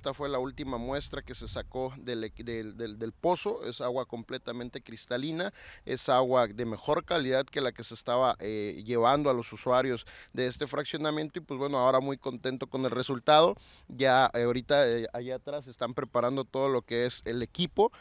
Esta fue la última muestra que se sacó del, pozo. Es agua completamente cristalina, es agua de mejor calidad que la que se estaba eh, llevando a los usuarios de este fraccionamiento. Y pues bueno, ahora muy contento con el resultado. Ya eh, ahorita eh, allá atrás están preparando todo lo que es el equipo